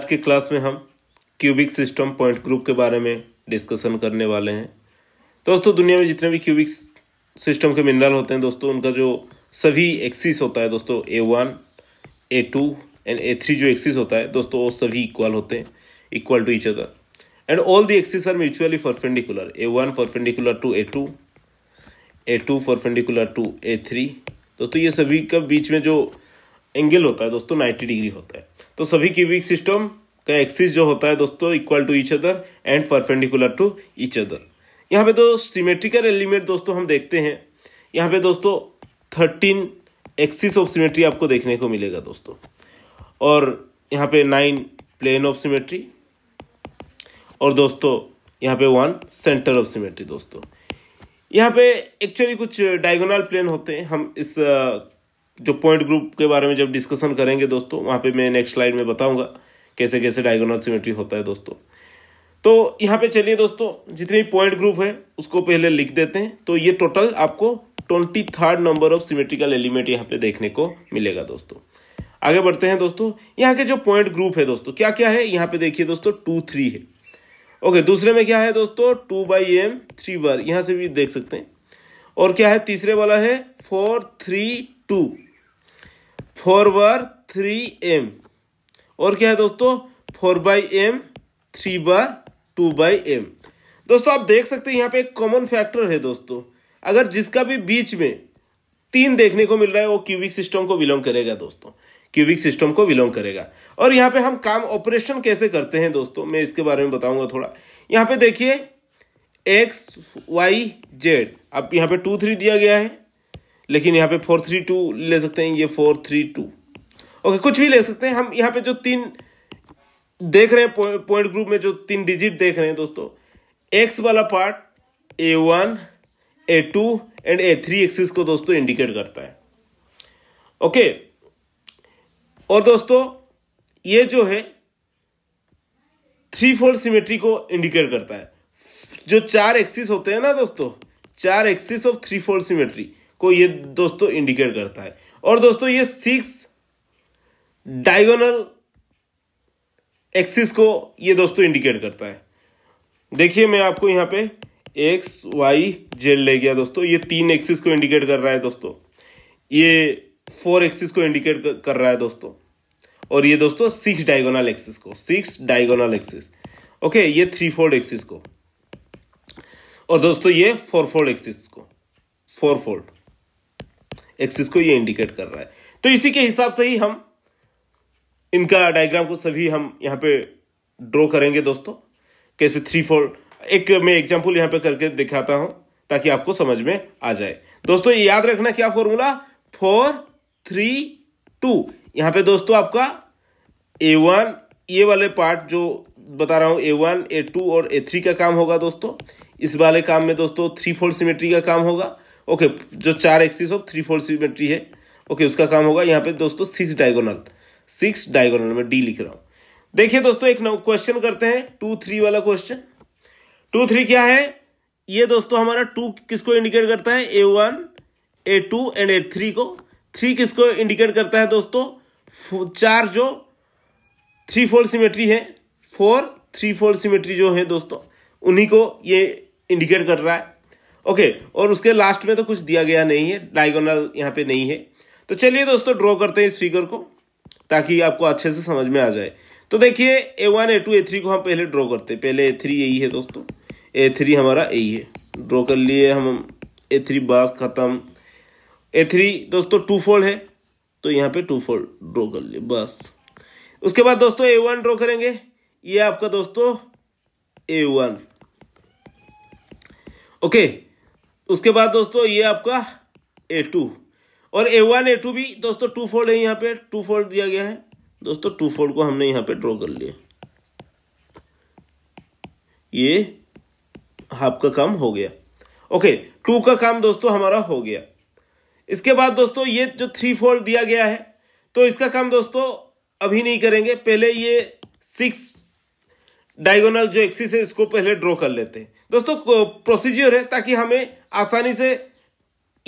आज के क्लास में हम क्यूबिक सिस्टम पॉइंट ग्रुप के बारे में डिस्कशन करने वाले हैं दोस्तों दुनिया में जितने भी क्यूबिक सिस्टम के मिनरल होते हैं दोस्तों उनका जो सभी एक्सिस होता है दोस्तों A one A two and A three जो एक्सिस होता है दोस्तों वो सभी इक्वल होते हैं equal to each other and all the axis are mutually perpendicular A one perpendicular to A two A two perpendicular to A three दोस्तों ये सभी का बीच में जो एंगल होता है दोस्तों 90 डिग्री होता है तो सभी क्यूबिक सिस्टम का एक्सिस जो होता है दोस्तों equal to each other and perpendicular to each other यहाँ पे तो सिमेट्रिकल एलिमेंट दोस्तों हम देखते हैं यहाँ पे दोस्तों थर्टीन एक्सिस ऑफ सिमेट्री आपको देखने को मिलेगा दोस्तों और यहाँ पे नाइन प्लेन ऑफ सिमेट्री और दोस्तों यहाँ पे वन सेंटर ऑफ सिमेट्री दोस्तों यहाँ पे एक्चुअली कुछ डायगोनल प्लेन होते हैं हम इस जो पॉइंट ग्रुप के बारे में जब डिस्कशन करेंगे दोस्तों वहां पे मैं नेक्स्ट स्लाइड में बताऊंगा कैसे कैसे डायगोनल सिमेट्री होता है दोस्तों तो यहाँ पे चलिए दोस्तों जितने भी पॉइंट ग्रुप है उसको पहले लिख देते हैं तो ये टोटल आपको twenty third number of symmetrical element यहाँ पे देखने को मिलेगा दोस्तों आगे बढ़ते हैं दोस्तों यहाँ के जो पॉइंट ग्रुप है दोस्तों क्या क्या है यहाँ पे देखिए दोस्तों टू थ्री है ओके दूसरे में क्या है दोस्तों two by M three bar यहां से भी देख सकते हैं और क्या है तीसरे वाला है four three two four bar three M और क्या है दोस्तों four by M three bar two by M दोस्तों आप देख सकते हैं यहाँ पे एक कॉमन फैक्टर है दोस्तों अगर जिसका भी बीच में तीन देखने को मिल रहा है वो क्यूबिक सिस्टम को बिलोंग करेगा दोस्तों क्यूबिक सिस्टम को बिलोंग करेगा और यहाँ पे हम काम ऑपरेशन कैसे करते हैं दोस्तों मैं इसके बारे में बताऊंगा थोड़ा यहाँ पे देखिए एक्स वाई जेड अब यहाँ पे टू थ्री दिया गया है लेकिन यहाँ पे फोर थ्री टू ले सकते हैं ये फोर थ्री टू ओके कुछ भी ले सकते हैं हम यहाँ पे जो तीन देख रहे हैं पॉइंट ग्रुप में जो तीन डिजिट देख रहे हैं दोस्तों एक्स वाला part A one A two and A three axis को दोस्तों इंडिकेट करता है ओके और दोस्तों ये जो है थ्री फोल्ड सिमेट्री को इंडिकेट करता है जो चार एक्सिस होते हैं ना दोस्तों चार axis of three fold symmetry को ये दोस्तों इंडिकेट करता है और दोस्तों ये सिक्स डायगोनल एक्सिस को ये दोस्तों इंडिकेट करता है देखिए मैं आपको यहां पे एक्स वाई जेड ले गया दोस्तों ये तीन एक्सिस को इंडिकेट कर रहा है दोस्तों ये फोर एक्सिस को इंडिकेट कर रहा है दोस्तों और ये दोस्तों सिक्स डायगोनल एक्सिस को सिक्स डायगोनल एक्सिस ओके ये थ्री फोल्ड एक्सिस को और दोस्तों ये फोर फोल्ड एक्सिस को फोर फोल्ड एक्सिस को ये इंडिकेट कर रहा है तो इसी के हिसाब से ही हम इनका डायग्राम को सभी हम यहाँ पे ड्रॉ करेंगे दोस्तों कैसे थ्री फोर एक मैं एग्जाम्पल यहाँ पे करके दिखाता हूँ ताकि आपको समझ में आ जाए दोस्तों याद रखना क्या फॉर्मूला फोर थ्री टू यहाँ पे दोस्तों आपका ए वन ये वाले पार्ट जो बता रहा हूँ ए वन ए टू और ए थ्री का काम होगा दोस्तों इस वाले काम में दोस्तों थ्री फोल्ड सिमेट्री का काम होगा ओके जो चार axis of three four symmetry है ओके उसका काम होगा यहाँ पे दोस्तों सिक्स डायगोनल सिक्स डायगोनल में डी लिख रहा हूँ देखिए दोस्तों एक क्वेश्चन करते हैं टू थ्री वाला क्वेश्चन टू थ्री क्या है ये दोस्तों हमारा टू किसको इंडिकेट करता है A one A two and A three को थ्री किसको इंडिकेट करता है दोस्तों चार जो थ्री फोर सीमेट्री है फोर थ्री फोर सीमेट्री जो है दोस्तों उन्हीं को ये इंडिकेट कर रहा है ओके okay, और उसके लास्ट में तो कुछ दिया गया नहीं है डायगोनल यहाँ पे नहीं है तो चलिए दोस्तों ड्रॉ करते हैं इस फिगर को ताकि आपको अच्छे से समझ में आ जाए तो देखिए A one A two A three को हम पहले ड्रॉ करते हैं पहले ए थ्री यही है दोस्तों ए थ्री हमारा यही e है ड्रॉ कर लिए हम ए थ्री बास खत्म ए थ्री दोस्तों टू फोल्ड है तो यहाँ पे टू फोल्ड ड्रॉ कर लिए बस उसके बाद दोस्तों ए वन ड्रॉ करेंगे ये आपका दोस्तों ए वन ओके उसके बाद दोस्तों ये आपका ए टू और ए वन ए टू भी दोस्तों टू फोल्ड है यहाँ पे टू फोल्ड दिया गया है दोस्तों टू फोल्ड को हमने यहाँ पे ड्रॉ कर लिया ये हाफ का काम हो गया ओके टू का काम दोस्तों हमारा हो गया इसके बाद दोस्तों ये जो थ्री फोल्ड दिया गया है तो इसका काम दोस्तों अभी नहीं करेंगे पहले ये सिक्स डायगोनल जो एक्सिस है इसको पहले ड्रॉ कर लेते हैं दोस्तों प्रोसीजर है ताकि हमें आसानी से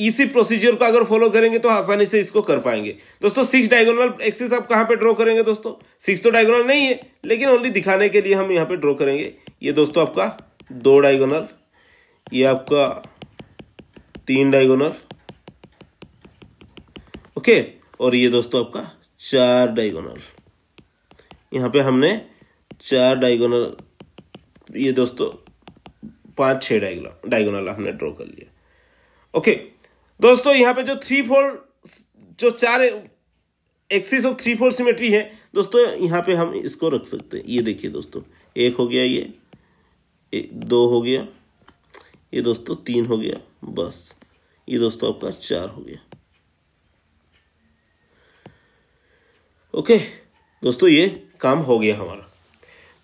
इसी प्रोसीजर को अगर फॉलो करेंगे तो आसानी से इसको कर पाएंगे दोस्तों सिक्स डायगोनल एक्सिस आप कहां पे ड्रॉ करेंगे दोस्तों सिक्स तो डायगोनल नहीं है लेकिन ओनली दिखाने के लिए हम यहां पे ड्रॉ करेंगे ये दोस्तों आपका दो डायगोनल ये आपका तीन डायगोनल ओके और ये दोस्तों आपका चार डायगोनल यहां पर हमने चार डायगोनल ये दोस्तों पांच छह डायगोनल डायगोनल हमने ड्रॉ कर लिया ओके दोस्तों यहाँ पे जो थ्री फोर जो चार axis of three fold symmetry है दोस्तों यहाँ पे हम इसको रख सकते हैं ये देखिए दोस्तों एक हो गया ये एक, दो हो गया ये दोस्तों तीन हो गया बस ये दोस्तों आपका चार हो गया ओके दोस्तों ये काम हो गया हमारा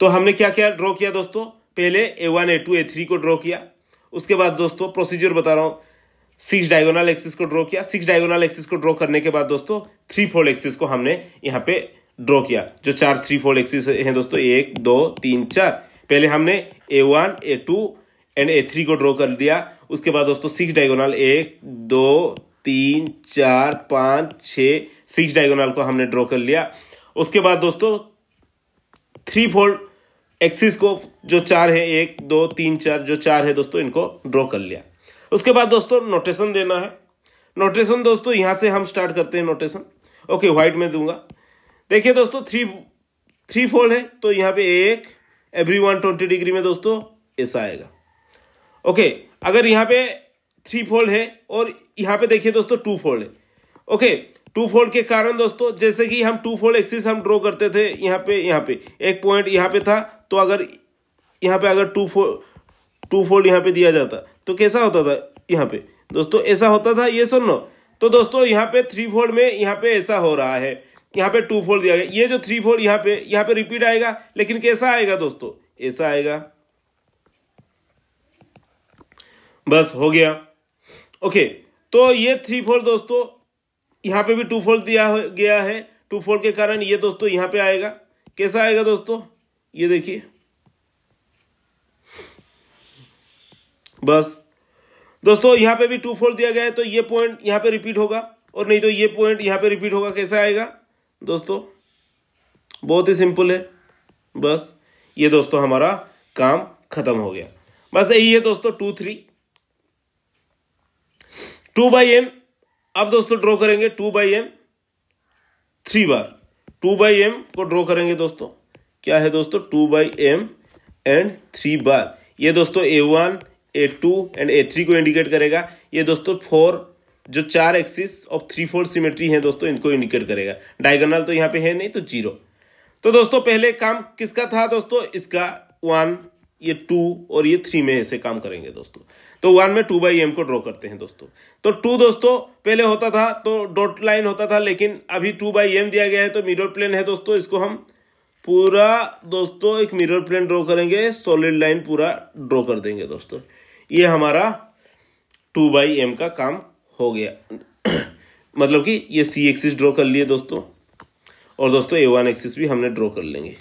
तो हमने क्या क्या ड्रॉ किया दोस्तों पहले A one A two A three को ड्रॉ किया उसके बाद दोस्तों प्रोसीजर बता रहा हूँ सिक्स डायगोनल एक्सिस को ड्रॉ किया सिक्स डायगोनल एक्सिस को ड्रॉ करने के बाद दोस्तों थ्री फोल्ड एक्सिस को हमने यहाँ पे ड्रॉ किया जो चार थ्री फोल्ड एक्सिस हैं दोस्तों एक दो तीन चार पहले हमने A one A two and A three को ड्रॉ कर दिया उसके बाद दोस्तों सिक्स डायगोनल एक दो तीन चार पाँच छ सिक्स डायगोनल को हमने ड्रॉ कर लिया उसके बाद दोस्तों थ्री फोल्ड एक्सिस को जो चार है एक दो तीन चार जो चार है दोस्तों इनको ड्रॉ कर लिया उसके बाद दोस्तों नोटेशन देना है नोटेशन दोस्तों यहां से हम स्टार्ट करते हैं नोटेशन ओके व्हाइट में दूंगा देखिए दोस्तों थ्री थ्री फोल्ड है तो यहाँ पे एक एवरी वन ट्वेंटी डिग्री में दोस्तों ऐसा आएगा ओके अगर यहाँ पे थ्री फोल्ड है और यहाँ पे देखिए दोस्तों टू फोल्ड है ओके टू फोल्ड के कारण दोस्तों जैसे कि हम टू फोल्ड एक्सिस हम ड्रॉ करते थे यहाँ पे यहाँ पे एक पॉइंट यहाँ पे था तो अगर यहाँ पे अगर टू फोर टू फोल्ड यहाँ पे दिया जाता तो कैसा होता था यहाँ पे दोस्तों ऐसा होता था ये सुन लो तो दोस्तों यहाँ पे थ्री फोल्ड में यहाँ पे ऐसा हो रहा है यहाँ पे टू फोल्ड दिया गया ये जो थ्री फोल्ड यहाँ पे यहाँ पे रिपीट आएगा लेकिन कैसा आएगा दोस्तों ऐसा आएगा बस हो गया ओके तो ये थ्री फोल्ड दोस्तों यहाँ पे भी टू फोल्ड दिया गया है टू फोल्ड के कारण ये दोस्तों यहाँ पे आएगा कैसा आएगा दोस्तों ये देखिए बस दोस्तों यहां पे भी टू फोर दिया गया है तो ये पॉइंट यहां पे रिपीट होगा और नहीं तो ये पॉइंट यहां पे रिपीट होगा कैसे आएगा दोस्तों बहुत ही सिंपल है बस ये दोस्तों हमारा काम खत्म हो गया बस यही है दोस्तों two three two by M अब दोस्तों ड्रॉ करेंगे two by M three bar two by M को ड्रॉ करेंगे दोस्तों क्या है दोस्तों two by M and three bar ये दोस्तों A one A two and A three को इंडिकेट करेगा ये दोस्तों फोर जो चार एक्सिस और थ्री फोर सिमेट्री है दोस्तों इनको इंडिकेट करेगा डायगोनल तो यहाँ पे है नहीं तो जीरो तो दोस्तों पहले काम किसका था दोस्तों इसका वन ये टू और ये थ्री में ऐसे काम करेंगे दोस्तों तो वन में टू बाई एम को ड्रॉ करते हैं दोस्तों तो टू दोस्तों पहले होता था तो डॉट लाइन होता था लेकिन अभी टू बाई एम दिया गया है तो मिरर प्लेन है दोस्तों इसको हम पूरा दोस्तों एक मिरर प्लेन ड्रॉ करेंगे सॉलिड लाइन पूरा ड्रॉ कर देंगे दोस्तों ये हमारा टू बाई एम का काम हो गया मतलब कि ये सी एक्सिस ड्रॉ कर लिए दोस्तों और दोस्तों ए वन एक्सिस भी हमने ड्रॉ कर लेंगे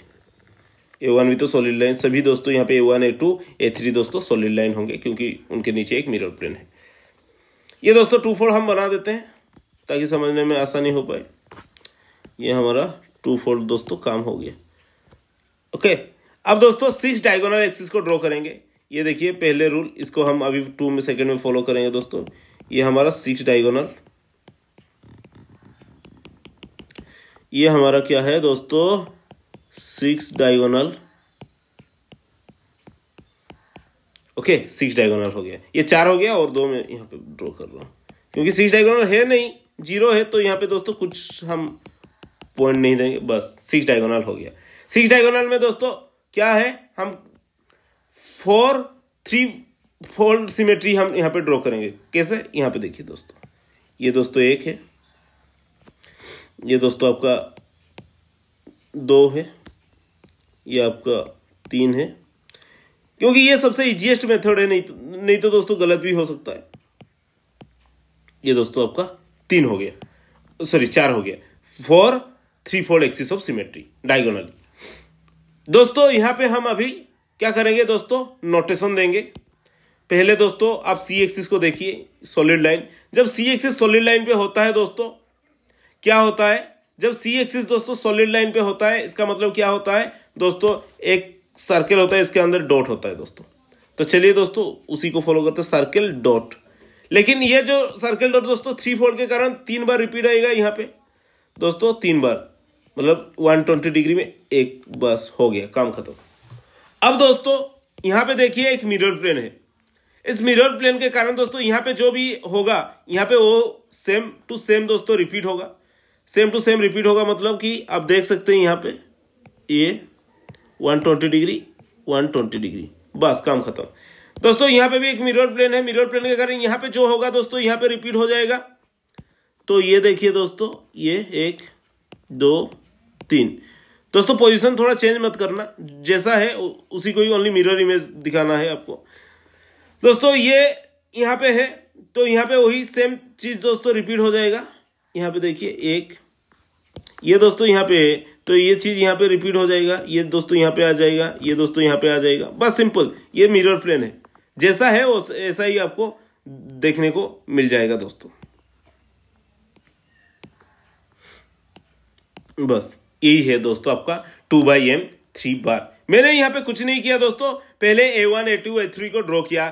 ए वन भी तो सॉलिड लाइन सभी दोस्तों यहाँ पे A one A two A three दोस्तों सॉलिड लाइन होंगे क्योंकि उनके नीचे एक मिरर प्लेन है ये दोस्तों टू फोल्ड हम बना देते हैं ताकि समझने में आसानी हो पाए ये हमारा टू फोल्ड दोस्तों काम हो गया ओके okay. अब दोस्तों सिक्स डायगोनल एक्सिस को ड्रॉ करेंगे ये देखिए पहले रूल इसको हम अभी टू में सेकेंड में फॉलो करेंगे दोस्तों ये हमारा सिक्स डायगोनल ये हमारा क्या है दोस्तों six diagonal okay six diagonal हो गया ये चार हो गया और दो में यहां पे ड्रॉ कर रहा हूं क्योंकि सिक्स डायगोनल है नहीं जीरो है तो यहां पे दोस्तों कुछ हम पॉइंट नहीं देंगे बस सिक्स डायगोनल हो गया सिक्स डायगोनल में दोस्तों क्या है हम फोर थ्री फोल्ड सिमेट्री हम यहाँ पे ड्रॉ करेंगे कैसे यहाँ पे देखिए दोस्तों ये दोस्तों एक है ये दोस्तों आपका दो है ये आपका तीन है क्योंकि ये सबसे इजिएस्ट मेथड है नहीं तो नहीं तो दोस्तों गलत भी हो सकता है ये दोस्तों आपका तीन हो गया सॉरी चार हो गया four three four axis of symmetry diagonally दोस्तों यहां पे हम अभी क्या करेंगे दोस्तों नोटेशन देंगे पहले दोस्तों आप सी एक्सिस को देखिए सॉलिड लाइन जब सी एक्सिस सॉलिड लाइन पे होता है दोस्तों क्या होता है जब सी एक्सिस दोस्तों सॉलिड लाइन पे होता है इसका मतलब क्या होता है दोस्तों एक सर्कल होता है इसके अंदर डॉट होता है दोस्तों तो चलिए दोस्तों उसी को फॉलो करते सर्कल डॉट लेकिन ये जो सर्कल डॉट दोस्तों थ्री फोल्ड के कारण तीन बार रिपीट आएगा यहाँ पे दोस्तों तीन बार मतलब 120 डिग्री में एक बस हो गया काम खत्म अब दोस्तों यहां पे देखिए एक मिरर प्लेन है इस मिरर प्लेन के कारण दोस्तों यहां पे जो भी होगा यहां पे वो सेम टू सेम दोस्तों रिपीट होगा सेम टू सेम रिपीट होगा मतलब कि आप देख सकते हैं यहां पे ये 120 डिग्री 120 डिग्री बस काम खत्म दोस्तों यहाँ पे भी एक मिरर प्लेन है मिरर प्लेन के कारण यहाँ पे जो होगा दोस्तों यहां पे रिपीट हो जाएगा तो ये देखिए दोस्तों ये एक दो तीन दोस्तों पोजीशन थोड़ा चेंज मत करना जैसा है उसी को ही ओनली मिरर इमेज दिखाना है आपको दोस्तों ये यहाँ पे है तो यहाँ पे वही सेम चीज दोस्तों रिपीट हो जाएगा यहाँ पे देखिए एक ये दोस्तों यहाँ पे है तो ये चीज यहाँ पे रिपीट हो जाएगा ये दोस्तों यहाँ पे आ जाएगा ये दोस्तों यहाँ पे आ जाएगा बस सिंपल ये मिरर प्लेन है जैसा है ऐसा ही आपको देखने को मिल जाएगा दोस्तों बस यही है दोस्तों आपका two by M three bar मैंने यहाँ पे कुछ नहीं किया दोस्तों पहले A one A two A three को ड्रॉ किया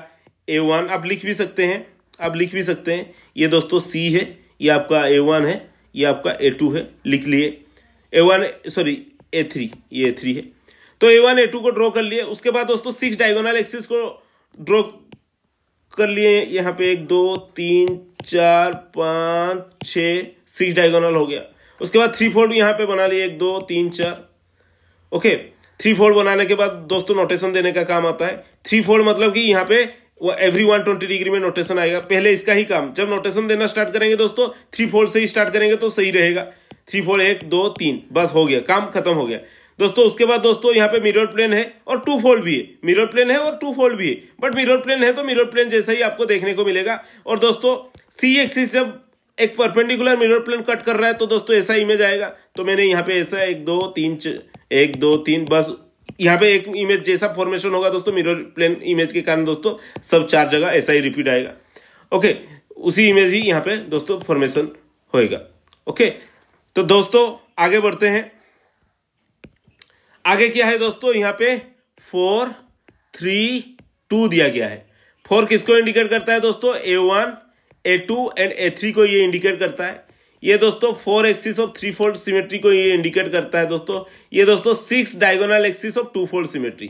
ए वन आप लिख भी सकते हैं आप लिख भी सकते हैं ये दोस्तों सी है ये आपका ए वन है ये आपका ए टू है लिख लिए A one sorry A three ये ए थ्री है तो ए वन ए टू को ड्रॉ कर लिए उसके बाद दोस्तों सिक्स डायगोनल एक्सिस को ड्रॉ कर लिए यहाँ पे एक दो तीन चार पाँच छ सिक्स डायगोनल हो गया उसके बाद थ्री फोल्ड यहाँ पे बना लिए एक दो तीन चार ओके थ्री फोल्ड बनाने के बाद दोस्तों नोटेशन देने का काम आता है थ्री फोल्ड मतलब कि यहाँ पे वो एवरी वन ट्वेंटी डिग्री में नोटेशन आएगा पहले इसका ही काम जब नोटेशन देना स्टार्ट करेंगे दोस्तों थ्री फोल्ड से ही स्टार्ट करेंगे तो सही रहेगा थ्री फोल्ड एक दो तीन बस हो गया काम खत्म हो गया दोस्तों उसके बाद दोस्तों यहाँ पे मिरर प्लेन है और टू फोल्ड भी है मिरर प्लेन है और टू फोल्ड भी है बट मिरर प्लेन है तो मिरर प्लेन जैसा ही आपको देखने को मिलेगा और दोस्तों सी एक्सिस जब एक परपेंडिकुलर मिरर प्लेन कट कर रहा है तो दोस्तों ऐसा इमेज आएगा तो मैंने यहाँ पे ऐसा एक दो तीन एक दो तीन बस यहाँ पे एक इमेज जैसा फॉर्मेशन होगा दोस्तों मिरर प्लेन इमेज के कारण दोस्तों सब चार जगह ऐसा ही रिपीट आएगा ओके उसी इमेज ही यहाँ पे दोस्तों फॉर्मेशन होएगा ओके तो दोस्तों आगे बढ़ते हैं आगे क्या है दोस्तों यहाँ पे फोर थ्री टू दिया गया है फोर किसको इंडिकेट करता है दोस्तों A one A two and A three को ये इंडिकेट करता है ये दोस्तों four axis of three fold symmetry को ये इंडिकेट करता है दोस्तों ये दोस्तों six diagonal axis of two fold symmetry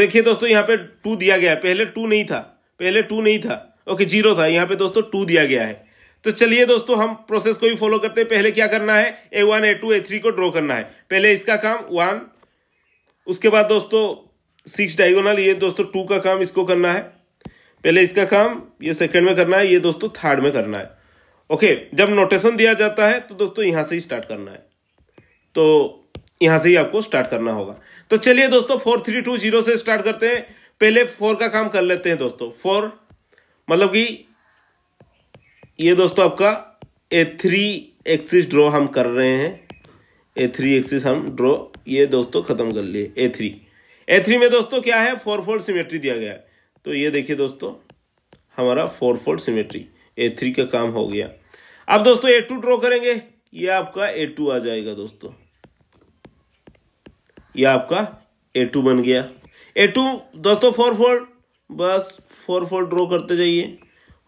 देखिए दोस्तों यहाँ पे टू दिया गया है पहले टू नहीं था पहले टू नहीं था ओके जीरो था यहाँ पे दोस्तों टू दिया गया है तो चलिए दोस्तों हम प्रोसेस को ही फॉलो करते हैं पहले क्या करना है A one A two A three को ड्रॉ करना है पहले इसका काम वन उसके बाद दोस्तों सिक्स डायगोनल ये दोस्तों टू का काम इसको करना है पहले इसका काम ये सेकंड में करना है ये दोस्तों थर्ड में करना है ओके जब नोटेशन दिया जाता है तो दोस्तों यहां से ही स्टार्ट करना है तो यहां से ही आपको स्टार्ट करना होगा तो चलिए दोस्तों फोर थ्री टू जीरो से स्टार्ट करते हैं पहले फोर का काम कर लेते हैं दोस्तों फोर मतलब कि ये दोस्तों आपका ए थ्री एक्सिस ड्रॉ हम कर रहे हैं ए थ्री एक्सिस हम ड्रॉ ये दोस्तों खत्म कर लिए ए थ्री ए थ्री में दोस्तों क्या है फोर फोल्ड सिमेट्री दिया गया है तो ये देखिए दोस्तों हमारा four fold symmetry A three का काम हो गया अब दोस्तों ए टू ड्रॉ करेंगे ये आपका ए टू आ जाएगा दोस्तों ये आपका ए टू बन गया ए टू दोस्तों फोर फोल्ड बस फोर फोल्ड ड्रॉ करते जाइए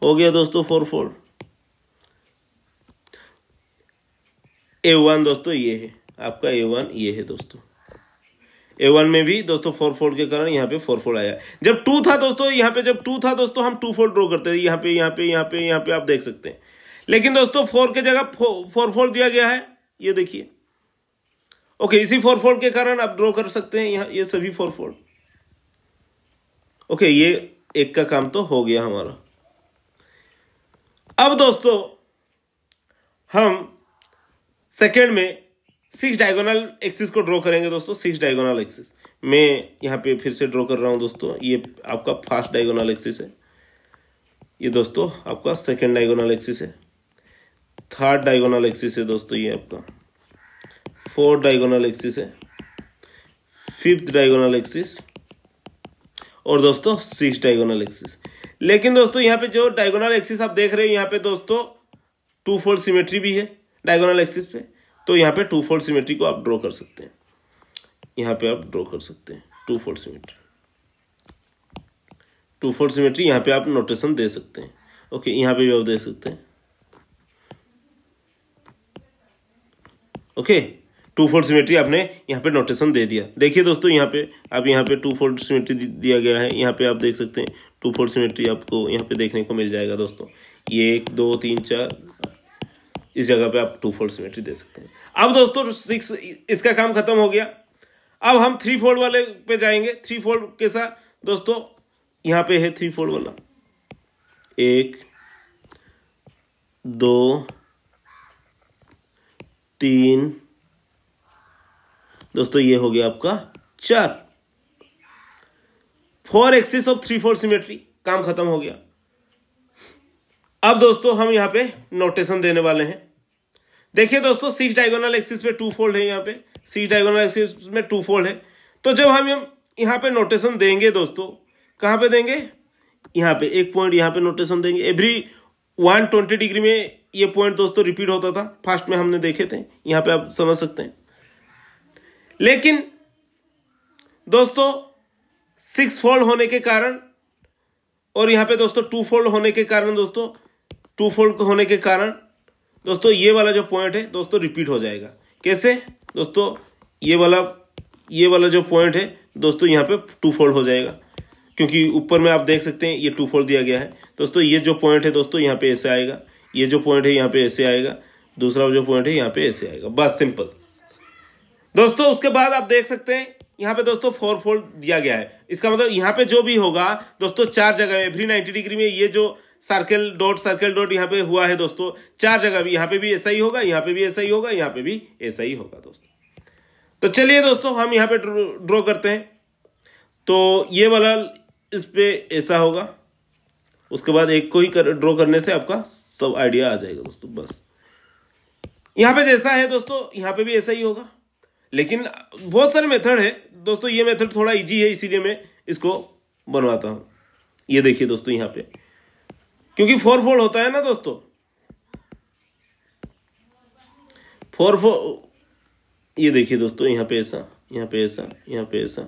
हो गया दोस्तों फोर फोल्ड ए वन दोस्तों ये है आपका ए वन ये है दोस्तों ए वन में भी दोस्तों फोर फोल्ड के कारण यहाँ पे फोर फोल्ड आया जब टू था दोस्तों यहाँ पे जब टू था दोस्तों हम टू फोल्ड ड्रॉ करते थे यहाँ पे यहाँ पे यहाँ पे यहाँ पे आप देख सकते हैं लेकिन दोस्तों फोर के जगह फोर फोल्ड दिया गया है ये देखिए ओके इसी फोर फोल्ड के कारण आप ड्रॉ कर सकते हैं यहाँ ये सभी फोर फोल्ड ओके ये एक का काम तो हो गया हमारा अब दोस्तों हम सेकेंड में सिक्स डायगोनल एक्सिस को ड्रॉ करेंगे दोस्तों सिक्स डायगोनल एक्सिस मैं यहाँ पे फिर से ड्रॉ कर रहा हूँ दोस्तों ये आपका फर्स्ट डायगोनल एक्सिस है ये दोस्तों आपका सेकेंड डायगोनल एक्सिस है थर्ड डायगोनल एक्सिस है दोस्तों ये आपका फोर्थ डायगोनल एक्सिस है फिफ्थ डायगोनल एक्सिस और दोस्तों सिक्स डायगोनल एक्सिस लेकिन दोस्तों यहाँ पे जो डायगोनल एक्सिस आप देख रहे हो यहाँ पे दोस्तों टू फोर सिमेट्री भी है डायगोनल एक्सिस पे तो यहाँ पे टू फोल्ड सिमेट्री को आप ड्रॉ कर सकते हैं यहाँ पे आप ड्रॉ कर सकते हैं two fold symmetry two fold symmetry यहाँ पे आप नोटेशन दे सकते हैं ओके यहाँ पे भी आप दे सकते हैं ओके टू फोल्ड सिमेट्री आपने यहाँ पे नोटेशन दे दिया देखिए दोस्तों यहाँ पे आप यहाँ पे टू फोल्ड सिमेट्री दिया गया है यहाँ पे आप देख सकते हैं टू फोल्ड सिमेट्री आपको यहाँ पे देखने को मिल जाएगा दोस्तों ये एक दो तीन चार इस जगह पे आप टू फोल्ड सिमेट्री दे सकते हैं अब दोस्तों सिक्स इसका काम खत्म हो गया अब हम थ्री फोल्ड वाले पे जाएंगे थ्री फोल्ड कैसा दोस्तों यहां पे है थ्री फोल्ड वाला एक दो तीन दोस्तों ये हो गया आपका चार four axis of three four symmetry काम खत्म हो गया अब दोस्तों हम यहां पे नोटेशन देने वाले हैं देखिए दोस्तों सिक्स डायगोनल एक्सिस में टू फोल्ड है यहाँ पे सिक्स डायगोनल एक्सिस में टू फोल्ड है तो जब हम यहाँ पे नोटेशन देंगे दोस्तों कहाँ पे देंगे यहाँ पे एक पॉइंट यहाँ पे नोटेशन देंगे एवरी 120 डिग्री में ये पॉइंट दोस्तों रिपीट होता था फास्ट में हमने देखे थे यहाँ पे आप समझ सकते हैं लेकिन दोस्तों सिक्स फोल्ड होने के कारण और यहाँ पे दोस्तों टू फोल्ड होने के कारण दोस्तों टू फोल्ड होने के कारण दोस्तों ये वाला जो पॉइंट है दोस्तों रिपीट हो जाएगा कैसे दोस्तों ये वाला ये वाला जो पॉइंट है दोस्तों यहाँ पे टू फोल्ड हो जाएगा क्योंकि ऊपर में आप देख सकते हैं ये टू फोल्ड दिया गया है दोस्तों ये जो पॉइंट है दोस्तों यहाँ पे ऐसे आएगा ये जो पॉइंट है यहाँ पे ऐसे आएगा दूसरा जो पॉइंट है यहाँ पे ऐसे आएगा बस सिंपल दोस्तों उसके बाद आप देख सकते हैं यहाँ पे दोस्तों फोर फोल्ड दिया गया है इसका मतलब यहाँ पे जो भी होगा दोस्तों चार जगह एवरी नाइन्टी डिग्री में ये जो सर्कल डॉट सर्कल डॉट यहाँ पे हुआ है दोस्तों चार जगह भी यहाँ पे भी ऐसा ही होगा यहाँ पे भी ऐसा ही होगा यहाँ पे भी ऐसा ही होगा दोस्तों तो चलिए दोस्तों हम यहाँ पे ड्रॉ करते हैं तो ये वाला इस पर ऐसा होगा उसके बाद एक को ही कर, ड्रॉ करने से आपका सब आइडिया आ जाएगा दोस्तों बस यहाँ पे जैसा है दोस्तों यहाँ पे भी ऐसा ही होगा लेकिन बहुत सारे मेथड है दोस्तों ये मेथड थोड़ा इजी है इसीलिए मैं इसको बनवाता हूँ ये देखिए दोस्तों यहाँ पे क्योंकि फोर फोल्ड होता है ना दोस्तों फोर फोर ये देखिए दोस्तों यहां पे ऐसा यहां पे ऐसा यहां पे ऐसा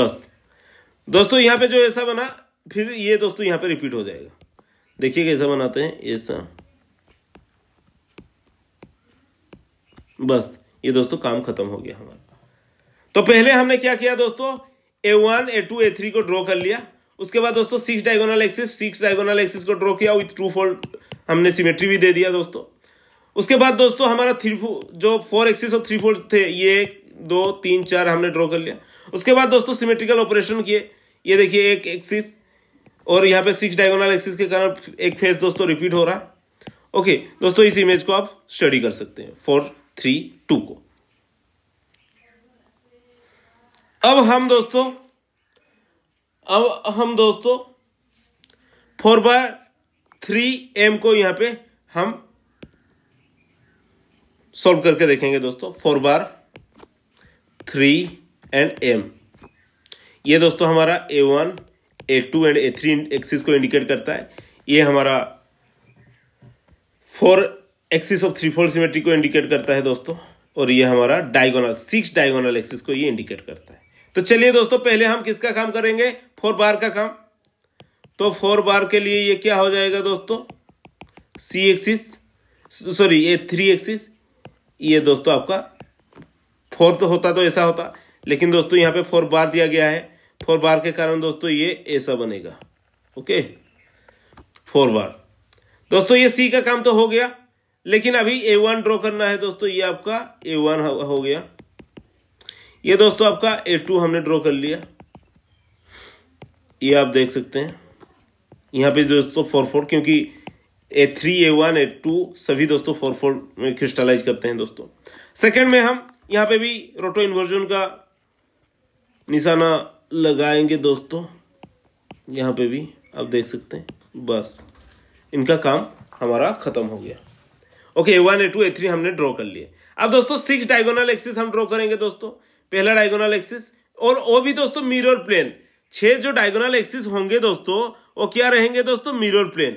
बस दोस्तों यहां पे जो ऐसा बना फिर ये दोस्तों यहां पे रिपीट हो जाएगा देखिए कैसा बनाते हैं ऐसा बस ये दोस्तों काम खत्म हो गया हमारा तो पहले हमने क्या किया दोस्तों A one A two A three को ड्रॉ कर लिया उसके बाद दोस्तों six diagonal axis six diagonal axis को ड्रॉ किया विथ ट्रू फोल्ड हमने सिमेट्री भी दे दिया दोस्तों उसके बाद दोस्तों हमारा थ्री जो फोर एक्सिस और थ्री फोल्ड थे ये दो तीन चार हमने ड्रॉ कर लिया उसके बाद दोस्तों सिमेट्रिकल ऑपरेशन किए ये देखिए एक एक्सिस और यहाँ पे सिक्स डायगोनल एक्सिस के कारण एक फेस दोस्तों रिपीट हो रहा है ओके दोस्तों इस इमेज को आप स्टडी कर सकते हैं फोर थ्री टू को अब हम दोस्तों अब हम दोस्तों फोर बाय थ्री एम को यहां पे हम सॉल्व करके देखेंगे दोस्तों four bar three and M ये दोस्तों हमारा A one A two and A three axis को इंडिकेट करता है ये हमारा four axis of three four symmetry को इंडिकेट करता है दोस्तों और ये हमारा डायगोनल सिक्स डायगोनल एक्सिस को ये इंडिकेट करता है तो चलिए दोस्तों पहले हम किसका काम करेंगे फोर बार का काम तो फोर बार के लिए ये क्या हो जाएगा दोस्तों सी एक्सिस सॉरी ये थ्री एक्सिस ये दोस्तों आपका फोर तो होता तो ऐसा होता लेकिन दोस्तों यहाँ पे फोर बार दिया गया है फोर बार के कारण दोस्तों ये ऐसा बनेगा ओके फोर बार दोस्तों ये सी का काम तो हो गया लेकिन अभी ए वन ड्रॉ करना है दोस्तों ये आपका ए वन हो गया ये दोस्तों आपका ए टू हमने ड्रॉ कर लिया ये आप देख सकते हैं यहाँ पे दोस्तों फोर फोर क्योंकि A three A one A two सभी दोस्तों फोर फोर में क्रिस्टलाइज करते हैं दोस्तों सेकंड में हम यहाँ पे भी रोटो इन्वर्जन का निशाना लगाएंगे दोस्तों यहाँ पे भी आप देख सकते हैं बस इनका काम हमारा खत्म हो गया okay A one A two A three हमने ड्रॉ कर लिए अब दोस्तों सिक्स डायगोनल एक्सिस हम ड्रॉ करेंगे दोस्तों पहला डायगोनल एक्सिस और वो भी दोस्तों मिरर प्लेन छह जो डायगोनल एक्सिस होंगे दोस्तों वो क्या रहेंगे दोस्तों मिरर प्लेन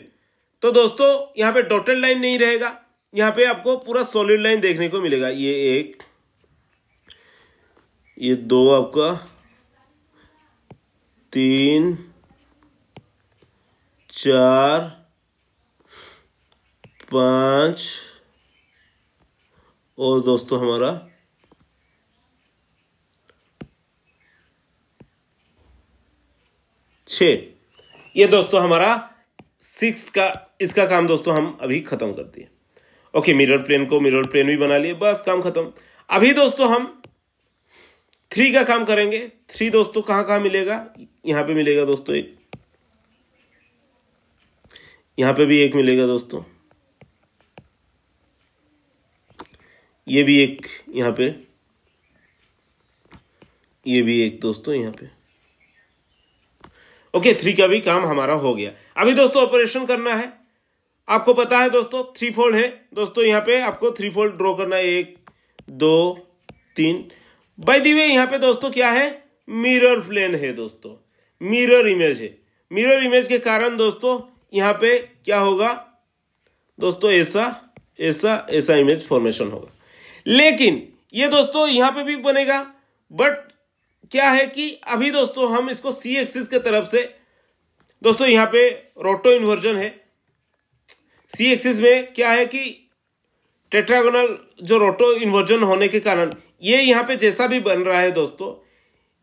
तो दोस्तों यहाँ पे डॉटेड लाइन नहीं रहेगा यहाँ पे आपको पूरा सॉलिड लाइन देखने को मिलेगा ये एक ये दो आपका तीन चार पांच और दोस्तों हमारा छ ये दोस्तों हमारा सिक्स का इसका काम दोस्तों हम अभी खत्म कर दिए ओके मिरर प्लेन को मिरर प्लेन भी बना लिए बस काम खत्म अभी दोस्तों हम थ्री का काम करेंगे थ्री दोस्तों कहां कहां मिलेगा यहां पे मिलेगा दोस्तों एक यहां पे भी एक मिलेगा दोस्तों ये भी एक यहां पे ये भी एक दोस्तों यहां पे ओके थ्री का भी काम हमारा हो गया अभी दोस्तों ऑपरेशन करना है आपको पता है दोस्तों थ्री फोल्ड है दोस्तों यहाँ पे आपको थ्री फोल्ड ड्रॉ करना है एक दो तीन बाई दी वे यहाँ पे दोस्तों क्या है मिरर प्लेन है दोस्तों मिरर इमेज है मिरर इमेज के कारण दोस्तों यहाँ पे क्या होगा दोस्तों ऐसा ऐसा ऐसा इमेज फॉर्मेशन होगा लेकिन ये दोस्तों यहाँ पे भी बनेगा बट क्या है कि अभी दोस्तों हम इसको सी एक्सिस के तरफ से दोस्तों यहां पे रोटो इन्वर्जन है सी एक्सिस में क्या है कि टेट्रागोनल जो रोटो इन्वर्जन होने के कारण ये यहाँ पे जैसा भी बन रहा है दोस्तों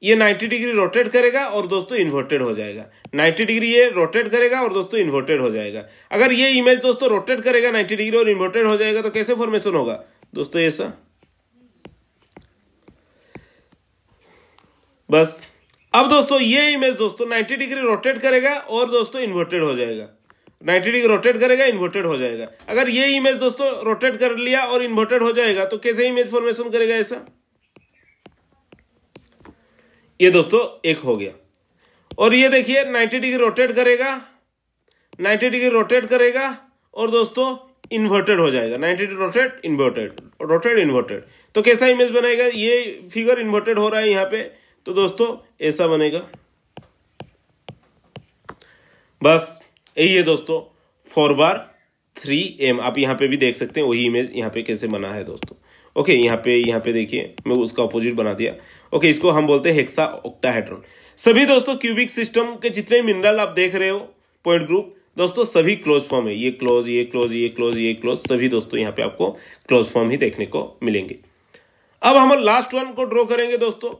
ये 90 डिग्री रोटेट करेगा और दोस्तों इन्वर्टेड हो जाएगा 90 डिग्री ये रोटेट करेगा और दोस्तों इन्वर्टेड हो जाएगा अगर ये इमेज दोस्तों रोटेट करेगा 90 डिग्री और इन्वर्टेड हो जाएगा तो कैसे फॉर्मेशन होगा दोस्तों ऐसा बस अब दोस्तों ये इमेज दोस्तों 90 डिग्री रोटेट करेगा और दोस्तों इन्वर्टेड हो जाएगा 90 डिग्री रोटेट करेगा इन्वर्टेड हो जाएगा अगर ये इमेज दोस्तों रोटेट कर लिया और इन्वर्टेड हो जाएगा तो कैसे इमेज फॉर्मेशन करेगा ऐसा ये दोस्तों एक हो गया और ये देखिए 90 डिग्री रोटेट करेगा 90 डिग्री रोटेट करेगा और दोस्तों इन्वर्टेड हो जाएगा 90 degree rotate inverted rotate inverted तो कैसा इमेज बनाएगा ये फिगर इन्वर्टेड हो रहा है यहाँ पे तो दोस्तों ऐसा बनेगा बस यही है दोस्तों फोर बार थ्री एम आप यहां पे भी देख सकते हैं वही इमेज यहां पे कैसे बना है दोस्तों ओके यहां पे यहां पे देखिए मैं उसका अपोजिट बना दिया ओके इसको हम बोलते हैं हेक्सा ऑक्टाहेड्रॉन सभी दोस्तों क्यूबिक सिस्टम के जितने मिनरल आप देख रहे हो पॉइंट ग्रुप दोस्तों सभी क्लोज फॉर्म है ये क्लोज ये क्लोज ये क्लोज ये क्लोज सभी दोस्तों यहां पे आपको क्लोज फॉर्म ही देखने को मिलेंगे अब हम लास्ट वन को ड्रॉ करेंगे दोस्तों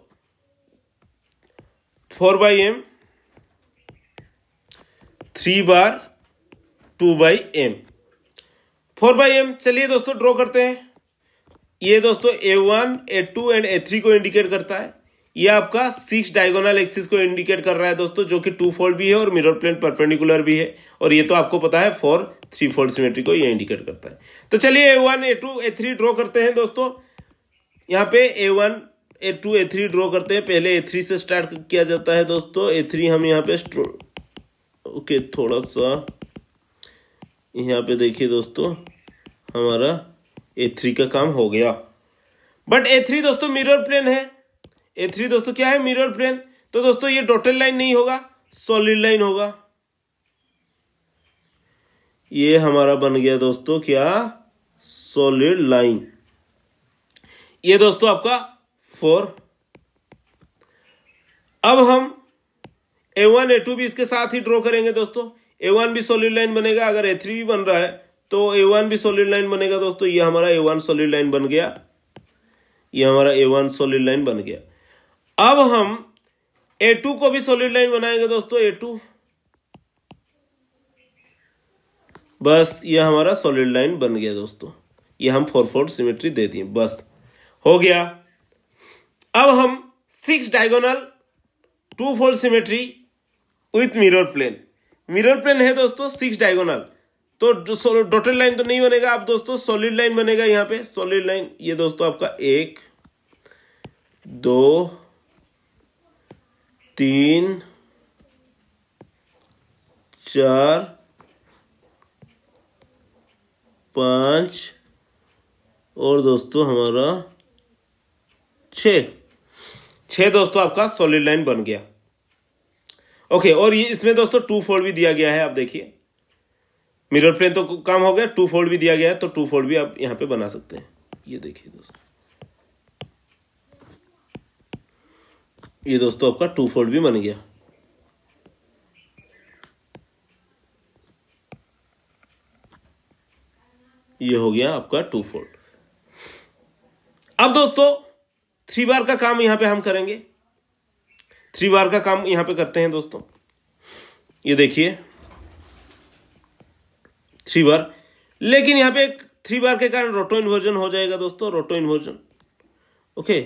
four by M three bar two by M four by M चलिए दोस्तों ड्रॉ करते हैं ये दोस्तों A one A two and A three को इंडिकेट करता है ये आपका सिक्स डायगोनल एक्सिस को इंडिकेट कर रहा है दोस्तों जो कि टू फोल्ड भी है और मिरर प्लेन परपेंडिकुलर भी है और ये तो आपको पता है फोर थ्री फोल्ड सिमेट्री को ये इंडिकेट करता है तो चलिए A one A two A three draw करते हैं दोस्तों यहाँ पे A one A two A three draw करते हैं पहले ए थ्री से स्टार्ट किया जाता है दोस्तों ए थ्री हम यहाँ पे ओके थोड़ा सा यहाँ पे देखिए दोस्तों हमारा ए थ्री का काम हो गया बट ए थ्री दोस्तों मिरर प्लेन है ए थ्री दोस्तों क्या है मिरर प्लेन तो दोस्तों ये डॉटेड लाइन नहीं होगा सॉलिड लाइन होगा ये हमारा बन गया दोस्तों क्या सॉलिड लाइन ये दोस्तों आपका फोर अब हम ए वन ए टू भी इसके साथ ही ड्रॉ करेंगे दोस्तों ए वन भी सॉलिड लाइन बनेगा अगर ए थ्री भी बन रहा है तो ए वन भी सॉलिड लाइन बनेगा दोस्तों ये हमारा ए वन सॉलिड लाइन बन गया ये हमारा ए वन सॉलिड लाइन बन गया अब हम ए टू को भी सॉलिड लाइन बनाएंगे दोस्तों ए टू बस ये हमारा सॉलिड लाइन बन गया दोस्तों ये हम फोर फोर सिमेट्री दे दिए बस हो गया अब हम six diagonal two fold symmetry with mirror plane mirror plane है दोस्तों सिक्स डायगोनल तो डॉटेड लाइन तो नहीं बनेगा आप दोस्तों सॉलिड लाइन बनेगा यहां पे सॉलिड लाइन ये दोस्तों आपका एक दो तीन चार पांच और दोस्तों हमारा छ छह दोस्तों आपका सॉलिड लाइन बन गया ओके और ये इसमें दोस्तों टू फोल्ड भी दिया गया है आप देखिए मिरर प्लेन तो काम हो गया टू फोल्ड भी दिया गया है तो टू फोल्ड भी आप यहां पे बना सकते हैं ये देखिए दोस्तों ये दोस्तों आपका टू फोल्ड भी बन गया ये हो गया आपका टू फोल्ड अब दोस्तों थ्री बार का काम यहां पे हम करेंगे थ्री बार का काम यहां पे करते हैं दोस्तों ये देखिए थ्री बार लेकिन यहां पे एक थ्री बार के कारण रोटो इन्वर्जन हो जाएगा दोस्तों रोटो इन्वर्जन ओके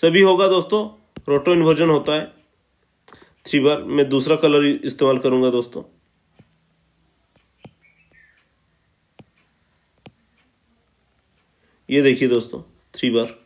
सभी होगा दोस्तों रोटो इन्वर्जन होता है थ्री बार मैं दूसरा कलर इस्तेमाल करूंगा दोस्तों ये देखिए दोस्तों थ्री बार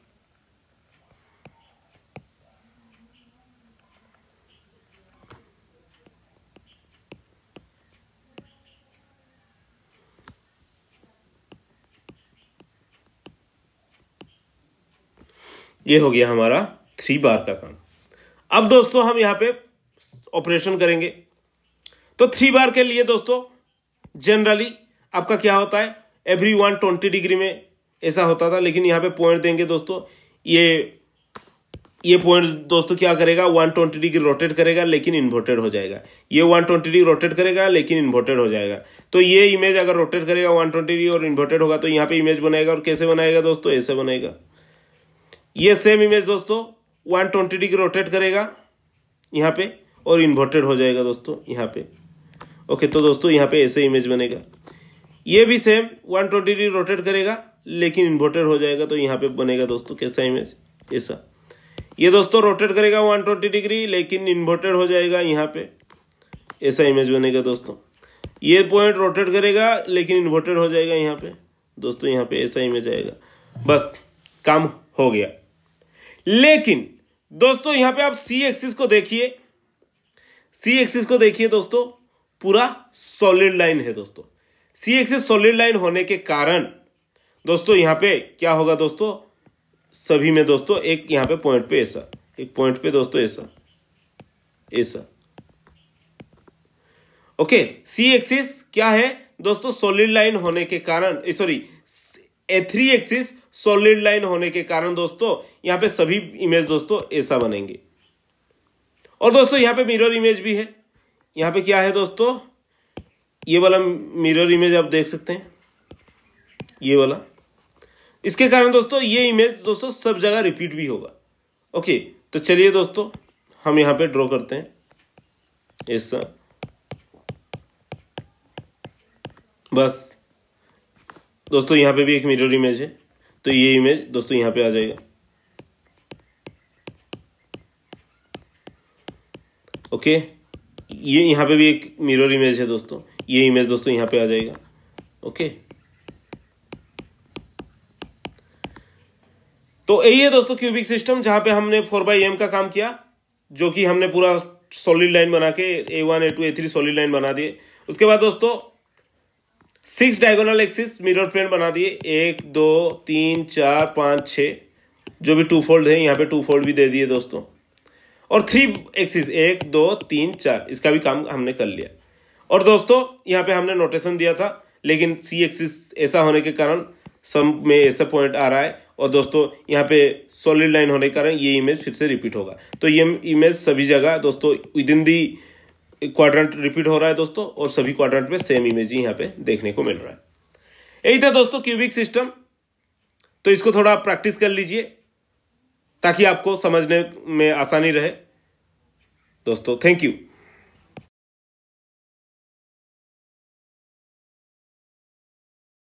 ये हो गया हमारा थ्री बार का काम अब दोस्तों हम यहां पे ऑपरेशन करेंगे तो थ्री बार के लिए दोस्तों जनरली आपका क्या होता है एवरी वन ट्वेंटी डिग्री में ऐसा होता था लेकिन यहां पे पॉइंट देंगे दोस्तों ये ये पॉइंट दोस्तों क्या करेगा वन ट्वेंटी डिग्री रोटेट करेगा लेकिन इन्वर्टेड हो जाएगा ये वन ट्वेंटी डिग्री रोटेट करेगा लेकिन इन्वर्टेड हो जाएगा तो ये इमेज अगर रोटेट करेगा वन ट्वेंटी डिग्री और इन्वर्टेड होगा तो यहां पे इमेज बनाएगा और कैसे बनाएगा दोस्तों ऐसे बनाएगा ये सेम इमेज दोस्तों वन ट्वेंटी डिग्री रोटेट करेगा यहाँ पे और इन्वर्टेड हो जाएगा दोस्तों यहाँ पे ओके तो दोस्तों यहाँ पे ऐसे इमेज बनेगा ये भी same one twenty degree rotate करेगा लेकिन इन्वर्टेड हो जाएगा तो यहाँ पे बनेगा दोस्तों कैसा इमेज ऐसा ये दोस्तों रोटेट करेगा वन ट्वेंटी डिग्री लेकिन इन्वर्टेड हो जाएगा यहाँ पे ऐसा इमेज बनेगा दोस्तों ये पॉइंट रोटेट करेगा लेकिन इन्वर्टेड हो जाएगा यहाँ पे दोस्तों यहाँ पे ऐसा इमेज आएगा बस काम हो गया लेकिन दोस्तों यहां पे आप सी एक्सिस को देखिए सी एक्सिस को देखिए दोस्तों पूरा सॉलिड लाइन है दोस्तों सी एक्सिस सॉलिड लाइन होने के कारण दोस्तों यहां पे क्या होगा दोस्तों सभी में दोस्तों एक यहां पे पॉइंट पे ऐसा एक पॉइंट पे दोस्तों ऐसा ऐसा ओके सी एक्सिस क्या है दोस्तों सॉलिड लाइन होने के कारण sorry A three axis solid line होने के कारण दोस्तों यहां पे सभी इमेज दोस्तों ऐसा बनेंगे और दोस्तों यहां पे मिरर इमेज भी है यहां पे क्या है दोस्तों ये वाला मिरर इमेज आप देख सकते हैं ये वाला इसके कारण दोस्तों ये इमेज दोस्तों सब जगह रिपीट भी होगा ओके तो चलिए दोस्तों हम यहां पे ड्रॉ करते हैं ऐसा बस दोस्तों यहां पे भी एक मिरर इमेज है तो ये इमेज दोस्तों यहां पे आ जाएगा ओके ये यहां पे भी एक मिरर इमेज है दोस्तों ये इमेज दोस्तों यहां पे आ जाएगा ओके तो यही है दोस्तों क्यूबिक सिस्टम जहां पे हमने फोर बाई एम का काम किया जो कि हमने पूरा सॉलिड लाइन बना के A one A two A three solid line बना दिए उसके बाद दोस्तों six diagonal axis mirror plane बना दिए एक दो तीन चार पाँच छः जो भी टू फोल्ड है यहाँ पे टू फोल्ड भी दे दिए दोस्तों और थ्री एक्सिस एक दो तीन चार इसका भी काम हमने कर लिया और दोस्तों यहाँ पे हमने नोटेशन दिया था लेकिन सी एक्सिस ऐसा होने के कारण सम में ऐसा पॉइंट आ रहा है और दोस्तों यहाँ पे सॉलिड लाइन होने के कारण ये इमेज फिर से रिपीट होगा तो ये इमेज सभी जगह दोस्तों within the quadrant repeat हो रहा है दोस्तों और सभी क्वाड्रेंट में सेम इमेज ही यहां पे देखने को मिल रहा है यही था दोस्तों क्यूबिक सिस्टम तो इसको थोड़ा आप प्रैक्टिस कर लीजिए ताकि आपको समझने में आसानी रहे दोस्तों थैंक यू